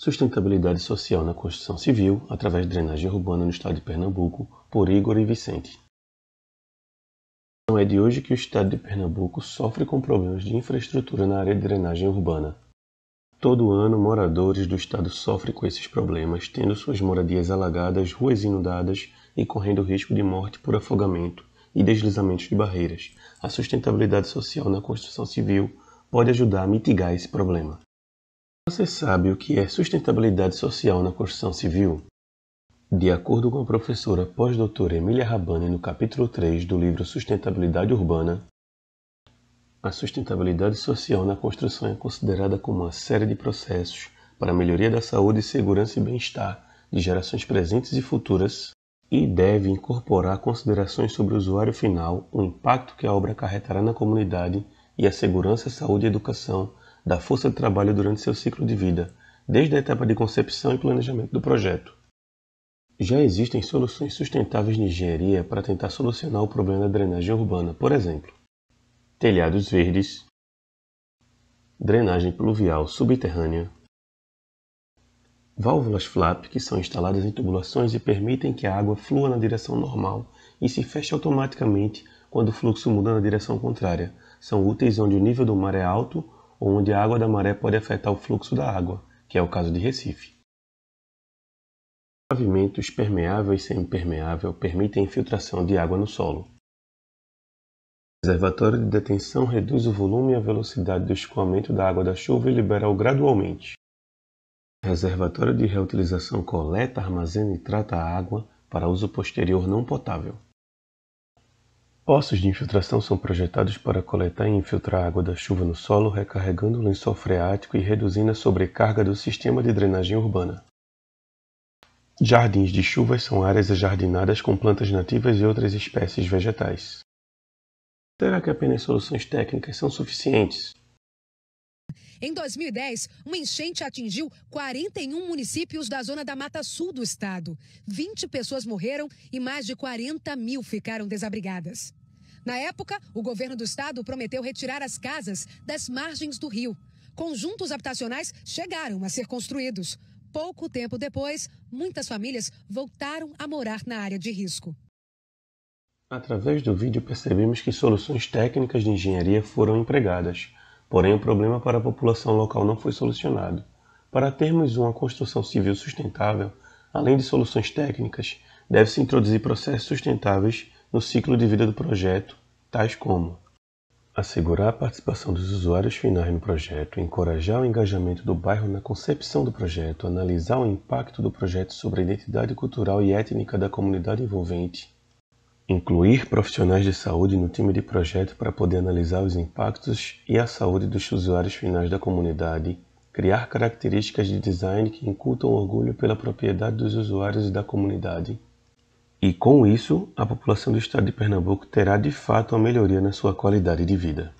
Sustentabilidade Social na Construção Civil através de drenagem urbana no estado de Pernambuco, por Igor e Vicente. Não é de hoje que o estado de Pernambuco sofre com problemas de infraestrutura na área de drenagem urbana. Todo ano, moradores do estado sofrem com esses problemas, tendo suas moradias alagadas, ruas inundadas e correndo risco de morte por afogamento e deslizamentos de barreiras. A sustentabilidade social na construção civil pode ajudar a mitigar esse problema. Você sabe o que é sustentabilidade social na construção civil? De acordo com a professora pós-doutora Emília Rabani no capítulo 3 do livro Sustentabilidade Urbana, a sustentabilidade social na construção é considerada como uma série de processos para a melhoria da saúde, segurança e bem-estar de gerações presentes e futuras e deve incorporar considerações sobre o usuário final, o impacto que a obra acarretará na comunidade e a segurança, saúde e educação da força de trabalho durante seu ciclo de vida, desde a etapa de concepção e planejamento do projeto. Já existem soluções sustentáveis na engenharia para tentar solucionar o problema da drenagem urbana, por exemplo, telhados verdes, drenagem pluvial subterrânea, válvulas flap que são instaladas em tubulações e permitem que a água flua na direção normal e se feche automaticamente quando o fluxo muda na direção contrária. São úteis onde o nível do mar é alto onde a água da maré pode afetar o fluxo da água, que é o caso de Recife. Pavimentos permeável e semipermeável permitem a infiltração de água no solo. reservatório de detenção reduz o volume e a velocidade do escoamento da água da chuva e libera-o gradualmente. reservatório de reutilização coleta, armazena e trata a água para uso posterior não potável. Poços de infiltração são projetados para coletar e infiltrar água da chuva no solo, recarregando o lençol freático e reduzindo a sobrecarga do sistema de drenagem urbana. Jardins de chuvas são áreas ajardinadas com plantas nativas e outras espécies vegetais. Será que apenas soluções técnicas são suficientes? Em 2010, uma enchente atingiu 41 municípios da zona da Mata Sul do estado. 20 pessoas morreram e mais de 40 mil ficaram desabrigadas. Na época, o governo do estado prometeu retirar as casas das margens do rio. Conjuntos habitacionais chegaram a ser construídos. Pouco tempo depois, muitas famílias voltaram a morar na área de risco. Através do vídeo percebemos que soluções técnicas de engenharia foram empregadas, porém o problema para a população local não foi solucionado. Para termos uma construção civil sustentável, além de soluções técnicas, deve-se introduzir processos sustentáveis no ciclo de vida do projeto, tais como assegurar a participação dos usuários finais no projeto, encorajar o engajamento do bairro na concepção do projeto, analisar o impacto do projeto sobre a identidade cultural e étnica da comunidade envolvente, incluir profissionais de saúde no time de projeto para poder analisar os impactos e a saúde dos usuários finais da comunidade, criar características de design que incutam orgulho pela propriedade dos usuários e da comunidade e, com isso, a população do estado de Pernambuco terá de fato uma melhoria na sua qualidade de vida.